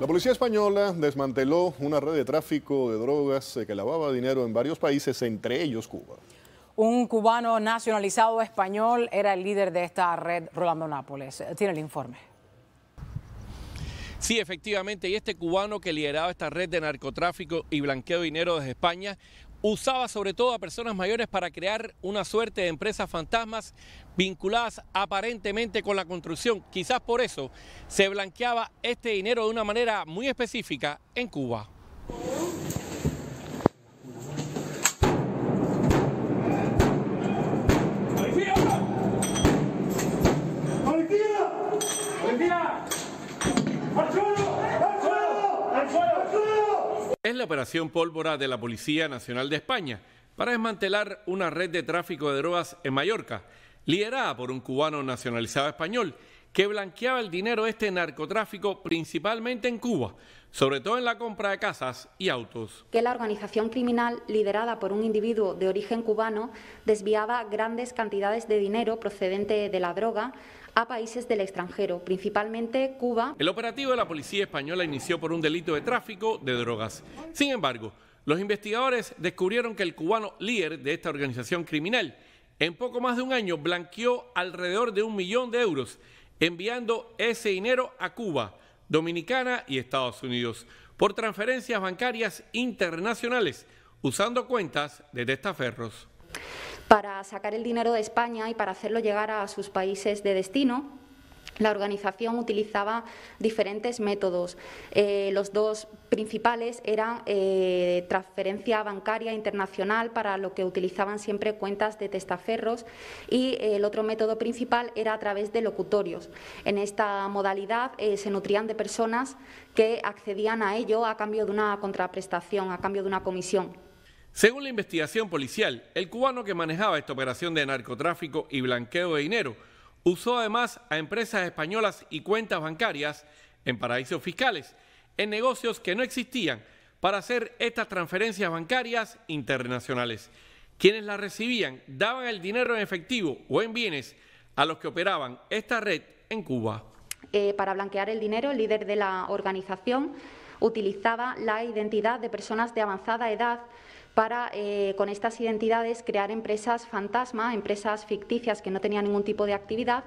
La policía española desmanteló una red de tráfico de drogas que lavaba dinero en varios países, entre ellos Cuba. Un cubano nacionalizado español era el líder de esta red, Rolando Nápoles. Tiene el informe. Sí, efectivamente, y este cubano que lideraba esta red de narcotráfico y blanqueo de dinero desde España usaba sobre todo a personas mayores para crear una suerte de empresas fantasmas vinculadas aparentemente con la construcción. Quizás por eso se blanqueaba este dinero de una manera muy específica en Cuba. Es la operación Pólvora de la Policía Nacional de España para desmantelar una red de tráfico de drogas en Mallorca, liderada por un cubano nacionalizado español que blanqueaba el dinero de este narcotráfico principalmente en Cuba, sobre todo en la compra de casas y autos. Que la organización criminal liderada por un individuo de origen cubano desviaba grandes cantidades de dinero procedente de la droga a países del extranjero, principalmente Cuba. El operativo de la policía española inició por un delito de tráfico de drogas. Sin embargo, los investigadores descubrieron que el cubano líder de esta organización criminal en poco más de un año blanqueó alrededor de un millón de euros enviando ese dinero a Cuba, Dominicana y Estados Unidos por transferencias bancarias internacionales usando cuentas de testaferros. Para sacar el dinero de España y para hacerlo llegar a sus países de destino, la organización utilizaba diferentes métodos. Eh, los dos principales eran eh, transferencia bancaria internacional, para lo que utilizaban siempre cuentas de testaferros, y eh, el otro método principal era a través de locutorios. En esta modalidad se nutrían de personas que accedían a ello a cambio de una contraprestación, a cambio de una comisión. Según la investigación policial, el cubano que manejaba esta operación de narcotráfico y blanqueo de dinero Usó además a empresas españolas y cuentas bancarias en paraísos fiscales, en negocios que no existían, para hacer estas transferencias bancarias internacionales. Quienes las recibían daban el dinero en efectivo o en bienes a los que operaban esta red en Cuba. Eh, para blanquear el dinero, el líder de la organización utilizaba la identidad de personas de avanzada edad para eh, con estas identidades crear empresas fantasma, empresas ficticias que no tenían ningún tipo de actividad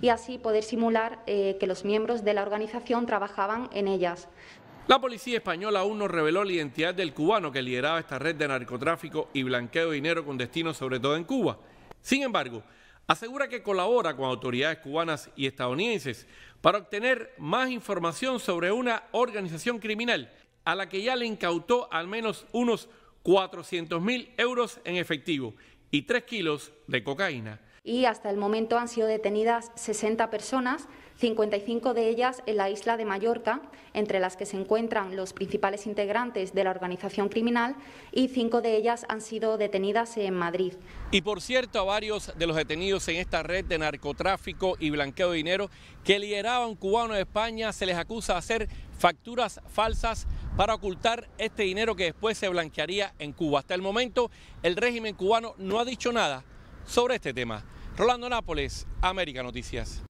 y así poder simular eh, que los miembros de la organización trabajaban en ellas. La policía española aún no reveló la identidad del cubano que lideraba esta red de narcotráfico y blanqueo de dinero con destino sobre todo en Cuba. Sin embargo, asegura que colabora con autoridades cubanas y estadounidenses para obtener más información sobre una organización criminal a la que ya le incautó al menos unos 400.000 mil euros en efectivo y 3 kilos de cocaína. Y hasta el momento han sido detenidas 60 personas, 55 de ellas en la isla de Mallorca, entre las que se encuentran los principales integrantes de la organización criminal, y 5 de ellas han sido detenidas en Madrid. Y por cierto, a varios de los detenidos en esta red de narcotráfico y blanqueo de dinero que lideraban cubanos de España se les acusa de hacer facturas falsas para ocultar este dinero que después se blanquearía en Cuba. Hasta el momento, el régimen cubano no ha dicho nada sobre este tema. Rolando Nápoles, América Noticias.